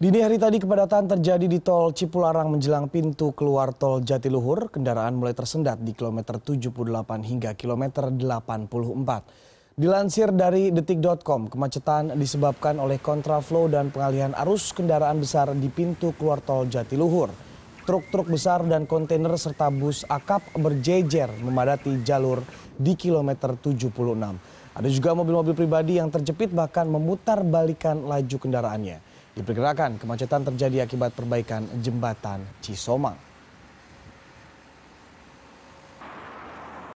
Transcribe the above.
Dini hari tadi kepadatan terjadi di tol Cipularang menjelang pintu keluar tol Jatiluhur. Kendaraan mulai tersendat di kilometer 78 hingga kilometer 84. Dilansir dari detik.com, kemacetan disebabkan oleh kontraflow dan pengalihan arus kendaraan besar di pintu keluar tol Jatiluhur. Truk-truk besar dan kontainer serta bus akap berjejer memadati jalur di kilometer 76. Ada juga mobil-mobil pribadi yang terjepit bahkan memutar balikan laju kendaraannya. Diperkirakan kemacetan terjadi akibat perbaikan jembatan Cisomang.